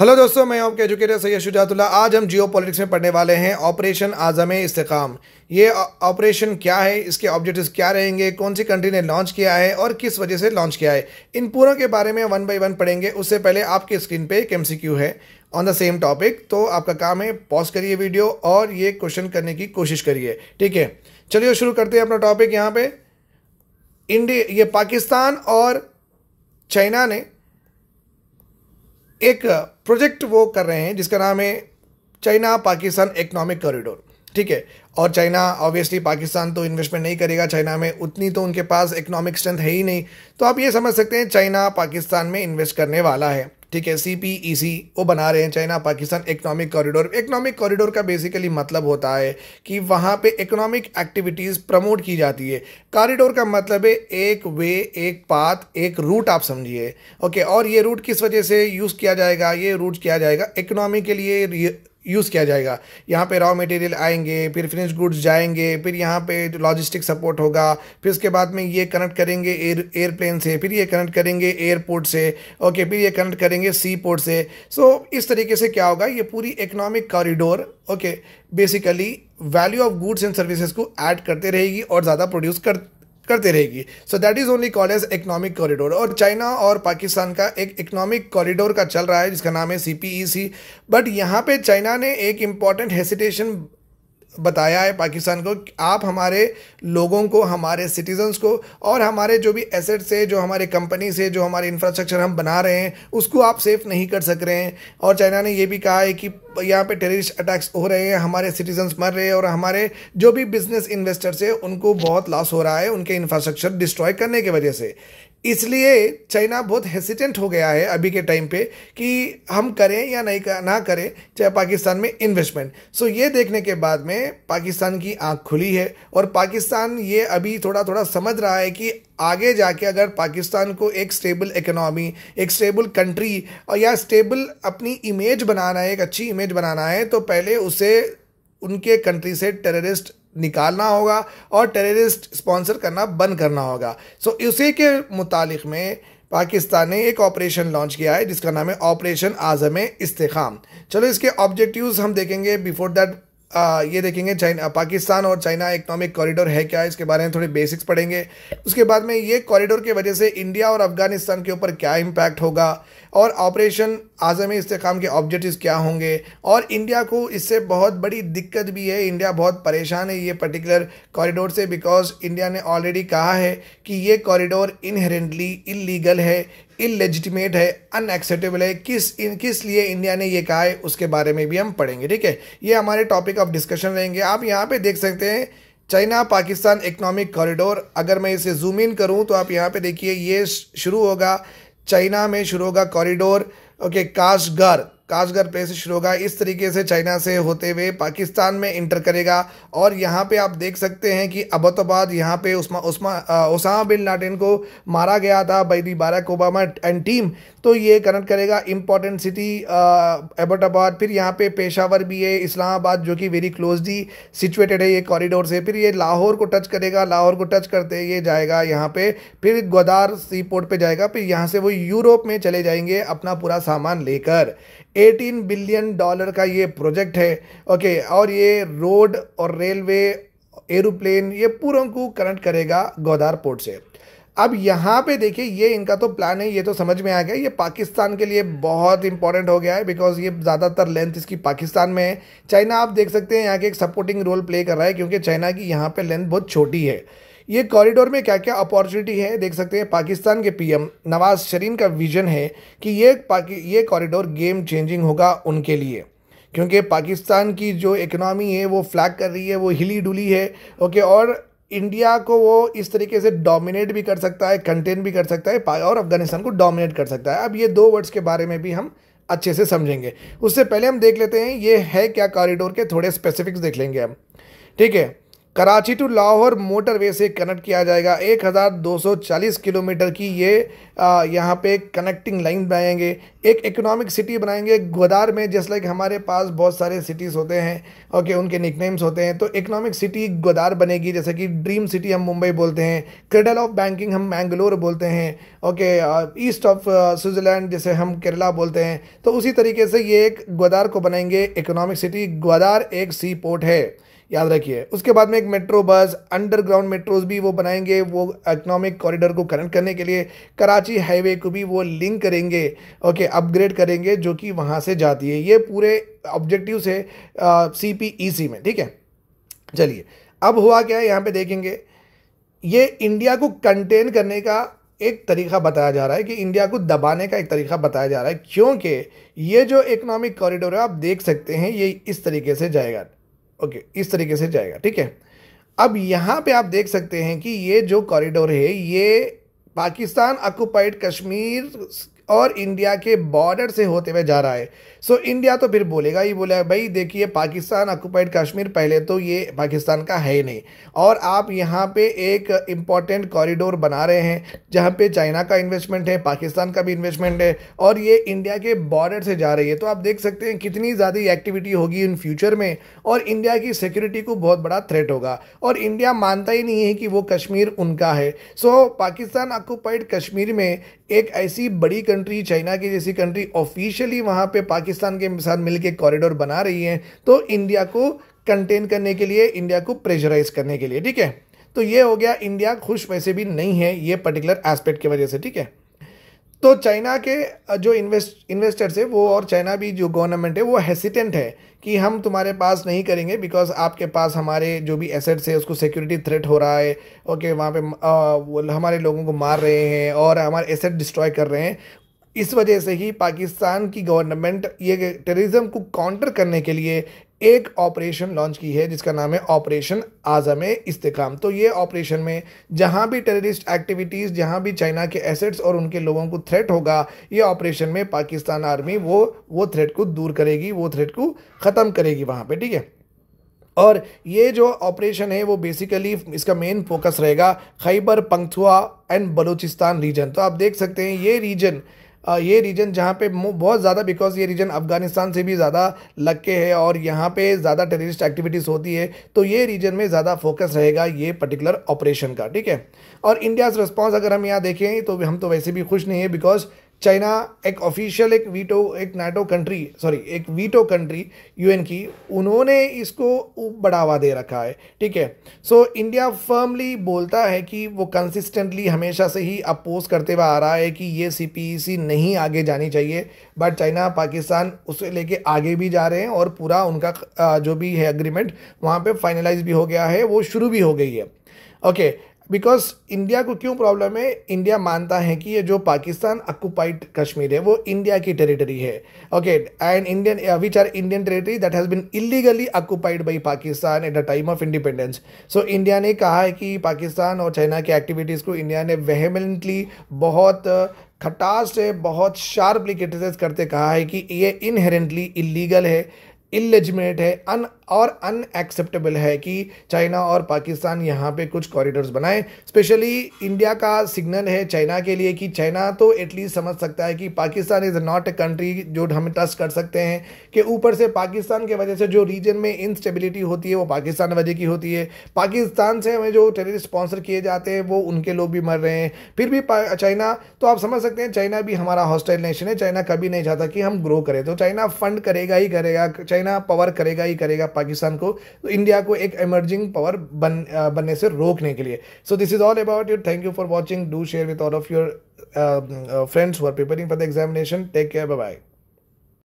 hello दोस्तों मैं आपके एजुकेटर सैयद शुजातुल्ला आज हम जियो पॉलिटिक्स में पढ़ने वाले हैं ऑपरेशन आज़म इस्तेकाम ये ऑपरेशन क्या है इसके ऑब्जेक्टिव्स क्या रहेंगे कौन सी कंट्री ने लॉन्च किया है और किस वजह से लॉन्च किया है इन पूरों के बारे में वन बाई वन पढ़ेंगे उससे पहले आपके स्क्रीन पे एक एम है ऑन द सेम टॉपिक तो आपका काम है पॉज करिए वीडियो और ये क्वेश्चन करने की कोशिश करिए ठीक है चलिए शुरू करते हैं अपना टॉपिक यहाँ पर इंडिया ये पाकिस्तान और चाइना ने एक प्रोजेक्ट वो कर रहे हैं जिसका नाम है चाइना पाकिस्तान इकनॉमिक कॉरिडोर ठीक है और चाइना ऑब्वियसली पाकिस्तान तो इन्वेस्टमेंट नहीं करेगा चाइना में उतनी तो उनके पास इकोनॉमिक स्ट्रेंथ है ही नहीं तो आप ये समझ सकते हैं चाइना पाकिस्तान में इन्वेस्ट करने वाला है ठीक है सी पी ई सी वो बना रहे हैं China Pakistan economic corridor economic corridor का बेसिकली मतलब होता है कि वहाँ पे इकोनॉमिक एक्टिविटीज़ प्रमोट की जाती है कॉरिडोर का मतलब है एक वे एक पाथ एक रूट आप समझिए ओके और ये रूट किस वजह से यूज़ किया जाएगा ये रूट किया जाएगा इकोनॉमी के लिए यूज़ किया जाएगा यहाँ पे रॉ मटेरियल आएंगे फिर फिनिश गुड्स जाएंगे फिर यहाँ पे लॉजिस्टिक सपोर्ट होगा फिर उसके बाद में ये कनेक्ट करेंगे एयर एयरप्लेन से फिर ये कनेक्ट करेंगे एयरपोर्ट से ओके फिर ये कनेक्ट करेंगे सी पोर्ट से सो so, इस तरीके से क्या होगा ये पूरी economic corridor okay basically value of goods and services को ऐड करते रहेगी और ज़्यादा प्रोड्यूस कर करते रहेगी so that is only call as economic corridor और चाइना और पाकिस्तान का एक इकोनॉमिक कॉरिडोर का चल रहा है जिसका नाम है सी बट e यहाँ पे चाइना ने एक इंपॉर्टेंट हेसिटेशन बताया है पाकिस्तान को आप हमारे लोगों को हमारे सिटीजन्स को और हमारे जो भी एसेट्स है जो हमारे कंपनी से जो हमारे इंफ्रास्ट्रक्चर हम बना रहे हैं उसको आप सेफ नहीं कर सक रहे हैं और चाइना ने यह भी कहा है कि यहाँ पे टेररिस्ट अटैक्स हो रहे हैं हमारे सिटीजन्स मर रहे हैं और हमारे जो भी बिजनेस इन्वेस्टर्स है उनको बहुत लॉस हो रहा है उनके इंफ्रास्ट्रक्चर डिस्ट्रॉय करने की वजह से इसलिए चाइना बहुत हेसिटेंट हो गया है अभी के टाइम पे कि हम करें या नहीं कर, ना करें चाहे पाकिस्तान में इन्वेस्टमेंट सो ये देखने के बाद में पाकिस्तान की आंख खुली है और पाकिस्तान ये अभी थोड़ा थोड़ा समझ रहा है कि आगे जाके अगर पाकिस्तान को एक स्टेबल इकोनॉमी एक स्टेबल कंट्री और या स्टेबल अपनी इमेज बनाना है एक अच्छी इमेज बनाना है तो पहले उसे उनके कंट्री से टेररिस्ट निकालना होगा और टेररिस्ट स्पॉन्सर करना बंद करना होगा सो so, के मुतालिक में पाकिस्तान ने एक ऑपरेशन लॉन्च किया है जिसका नाम है ऑपरेशन आज़म इस्तेखाम चलो इसके ऑब्जेक्टिव्स हम देखेंगे बिफोर दैट ये देखेंगे चाइना पाकिस्तान और चाइना इकोनॉमिक कॉरिडोर है क्या इसके बारे में थोड़े बेसिक्स पढ़ेंगे उसके बाद में ये कॉरिडोर की वजह से इंडिया और अफगानिस्तान के ऊपर क्या इम्पैक्ट होगा और ऑपरेशन आज़म इसकाम के ऑब्जेक्टिव्स क्या होंगे और इंडिया को इससे बहुत बड़ी दिक्कत भी है इंडिया बहुत परेशान है ये पर्टिकुलर कॉरिडोर से बिकॉज इंडिया ने ऑलरेडी कहा है कि ये कॉरिडोर इनहेरेंटली इलीगल है इलेजिटिमेट है अनएक्सेप्टेबल है किस इन किस लिए इंडिया ने ये कहा है उसके बारे में भी हम पढ़ेंगे ठीक है ये हमारे टॉपिक ऑफ डिस्कशन रहेंगे आप यहाँ पे देख सकते हैं चाइना पाकिस्तान इकोनॉमिक कॉरिडोर अगर मैं इसे जूम इन करूँ तो आप यहाँ पे देखिए ये शुरू होगा चाइना में शुरू होगा कॉरिडोर Ok, kasgar काजगर पेश शुरू होगा इस तरीके से चाइना से होते हुए पाकिस्तान में इंटर करेगा और यहाँ पे आप देख सकते हैं कि अब तो बाद यहाँ पे उस्मा उस्मा उसामा बिन लाडेन को मारा गया था by the Barack Obama and team तो ये कनेक्ट करेगा इम्पोर्टेंट सिटी एबटाबाद फिर यहाँ पे पेशावर भी है इस्लामाबाद जो कि वेरी क्लोजली सिचुएटेड है ये कॉरिडोर से फिर ये लाहौर को टच करेगा लाहौर को टच करते ये जाएगा यहाँ पे फिर गोदार सी पोर्ट पर जाएगा फिर यहाँ से वो यूरोप में चले जाएंगे अपना पूरा सामान लेकर 18 बिलियन डॉलर का ये प्रोजेक्ट है ओके और ये रोड और रेलवे एरोप्लेन ये पूरों को कनेक्ट करेगा गोदार पोर्ट से अब यहाँ पे देखिए ये इनका तो प्लान है ये तो समझ में आ गया ये पाकिस्तान के लिए बहुत इंपॉर्टेंट हो गया है बिकॉज ये ज़्यादातर लेंथ इसकी पाकिस्तान में है चाइना आप देख सकते हैं यहाँ के एक सपोर्टिंग रोल प्ले कर रहा है क्योंकि चाइना की यहाँ पे लेंथ बहुत छोटी है ये कॉरिडोर में क्या क्या अपॉर्चुनिटी है देख सकते हैं पाकिस्तान के पीएम नवाज शरीन का विजन है कि ये पाकि ये कॉरिडोर गेम चेंजिंग होगा उनके लिए क्योंकि पाकिस्तान की जो इकनॉमी है वो फ्लैग कर रही है वो हिली डुली है ओके और इंडिया को वो इस तरीके से डोमिनेट भी कर सकता है कंटेन भी कर सकता है और अफगानिस्तान को डोमिनेट कर सकता है अब ये दो वर्ड्स के बारे में भी हम अच्छे से समझेंगे उससे पहले हम देख लेते हैं ये है क्या कॉरिडोर के थोड़े स्पेसिफिक्स देख लेंगे हम ठीक है कराची टू लाहौर मोटरवे से कनेक्ट किया जाएगा 1240 किलोमीटर की ये यहाँ पे कनेक्टिंग लाइन बनाएंगे एक इकोनॉमिक सिटी बनाएंगे गोदार में जैसे लाइक हमारे पास बहुत सारे सिटीज़ होते हैं ओके उनके निकनेम्स होते हैं तो इकोनॉमिक सिटी गोदार बनेगी जैसे कि ड्रीम सिटी हम मुंबई बोलते हैं क्रेडल ऑफ बैंकिंग हम मैंगलोर बोलते हैं ओके ईस्ट ऑफ स्विट्ज़रलैंड जैसे हम केरला बोलते हैं तो उसी तरीके से ये एक गोदार को बनाएंगे इकोनॉमिक सिटी गोदार एक सी पोर्ट है याद रखिए उसके बाद में एक मेट्रो बस अंडरग्राउंड मेट्रोज भी वो बनाएंगे वो इकोनॉमिक कॉरिडोर को कनेक्ट करने के लिए कराची हाईवे को भी वो लिंक करेंगे ओके अपग्रेड करेंगे जो कि वहाँ से जाती है ये पूरे ऑब्जेक्टिव है सी पी ई सी में ठीक है चलिए अब हुआ क्या है यहाँ पे देखेंगे ये इंडिया को कंटेन करने का एक तरीका बताया जा रहा है कि इंडिया को दबाने का एक तरीका बताया जा रहा है क्योंकि ये जो इकोनॉमिक कॉरिडोर है आप देख सकते हैं ये इस तरीके से जाएगा ओके इस तरीके से जाएगा ठीक है अब यहाँ पे आप देख सकते हैं कि ये जो कॉरिडोर है ये पाकिस्तान ऑक्यूपाइड कश्मीर और इंडिया के बॉर्डर से होते हुए जा रहा है सो so, इंडिया तो फिर बोलेगा ही बोलेगा भाई देखिए पाकिस्तान ऑक्यूपाइड कश्मीर पहले तो ये पाकिस्तान का है ही नहीं और आप यहाँ पे एक इम्पॉर्टेंट कॉरिडोर बना रहे हैं जहाँ पे चाइना का इन्वेस्टमेंट है पाकिस्तान का भी इन्वेस्टमेंट है और ये इंडिया के बॉर्डर से जा रही है तो आप देख सकते हैं कितनी ज़्यादा एक्टिविटी होगी इन फ्यूचर में और इंडिया की सिक्योरिटी को बहुत बड़ा थ्रेट होगा और इंडिया मानता ही नहीं है कि वो कश्मीर उनका है so so, Pakistan occupied Kashmir में एक ऐसी बड़ी कंट्री कंट्री चाइना की जैसी कंट्री ऑफिशियली वहाँ पे पाकिस्तान के साथ मिलकर कॉरिडोर बना रही है तो इंडिया को कंटेन करने के लिए इंडिया को प्रेशराइज करने के लिए ठीक है तो ये हो गया इंडिया खुश वैसे भी नहीं है ये पर्टिकुलर एस्पेक्ट की वजह से ठीक है तो चाइना के जो इन्वेस्ट इन्वेस्टर्स है वो और चाइना भी जो गवर्नमेंट है वो हेसिटेंट है कि हम तुम्हारे पास नहीं करेंगे बिकॉज आपके पास हमारे जो भी एसेट्स है उसको सिक्योरिटी थ्रेट हो रहा है ओके वहाँ पे आ, वो हमारे लोगों को मार रहे हैं और हमारे एसेट डिस्ट्रॉय कर रहे हैं इस वजह से ही पाकिस्तान की गवर्नमेंट ये टेररिज्म को काउंटर करने के लिए एक ऑपरेशन लॉन्च की है जिसका नाम है ऑपरेशन आज़म इस्तेकाम तो ये ऑपरेशन में जहाँ भी टेररिस्ट एक्टिविटीज़ जहाँ भी चाइना के एसेट्स और उनके लोगों को थ्रेट होगा ये ऑपरेशन में पाकिस्तान आर्मी वो वो थ्रेट को दूर करेगी वो थ्रेट को ख़त्म करेगी वहाँ पे ठीक है और ये जो ऑपरेशन है वो बेसिकली इसका मेन फोकस रहेगा खैबर पंथुआ एंड बलूचिस्तान रीजन तो आप देख सकते हैं ये रीजन ये रीजन जहाँ पे बहुत ज़्यादा बिकॉज ये रीजन अफगानिस्तान से भी ज़्यादा लग के है और यहाँ पे ज़्यादा टेररिस्ट एक्टिविटीज़ होती है तो ये रीजन में ज़्यादा फोकस रहेगा ये पर्टिकुलर ऑपरेशन का ठीक है और इंडियाज़ रिस्पॉन्स अगर हम यहाँ देखें तो हम तो वैसे भी खुश नहीं है बिकॉज चाइना एक ऑफिशियल एक वीटो एक नाटो कंट्री सॉरी एक वीटो कंट्री यूएन की उन्होंने इसको बढ़ावा दे रखा है ठीक है सो इंडिया फर्मली बोलता है कि वो कंसिस्टेंटली हमेशा से ही अपोज करते हुए आ रहा है कि ये सी e नहीं आगे जानी चाहिए बट चाइना पाकिस्तान उसे लेके आगे भी जा रहे हैं और पूरा उनका जो भी है अग्रीमेंट वहाँ पर फाइनलाइज भी हो गया है वो शुरू भी हो गई है ओके okay, बिकॉज इंडिया को क्यों प्रॉब्लम है इंडिया मानता है कि ये जो पाकिस्तान ऑक्यूपाइड कश्मीर है वो इंडिया की टेरिटरी है okay and Indian which are Indian territory that has been illegally occupied by Pakistan at the time of independence so India ने कहा है कि पाकिस्तान और चाइना की एक्टिविटीज़ को इंडिया ने वेहमेंटली बहुत uh, खटास से बहुत शार्पली क्रिटिसाइज करते कहा है कि ये इनहेरेंटली इलीगल है इलेजिमेट है अन और अनएक्सेप्टेबल है कि चाइना और पाकिस्तान यहाँ पे कुछ कॉरिडोर्स बनाए स्पेशली इंडिया का सिग्नल है चाइना के लिए कि चाइना तो एटलीस्ट समझ सकता है कि Pakistan is not a country जो हम ट्रस्ट कर सकते हैं कि ऊपर से पाकिस्तान के वजह से जो रीजन में इनस्टेबिलिटी होती है वो पाकिस्तान वजह की होती है पाकिस्तान से हमें जो टेररिस्ट स्पॉन्सर किए जाते हैं वो उनके लोग भी मर रहे हैं फिर भी चाइना तो आप समझ सकते हैं चाइना भी हमारा हॉस्टाइल नेशन है चाइना कभी नहीं चाहता कि हम ग्रो करें तो चाइना फंड करेगा ही करेगा चाइना चाइना पावर करेगा ही करेगा पाकिस्तान को तो इंडिया को एक एमर्जिंग पावर बन बनने से रोकने के लिए so this is all about your thank you for watching do share with all of your friends who are for the examination take care bye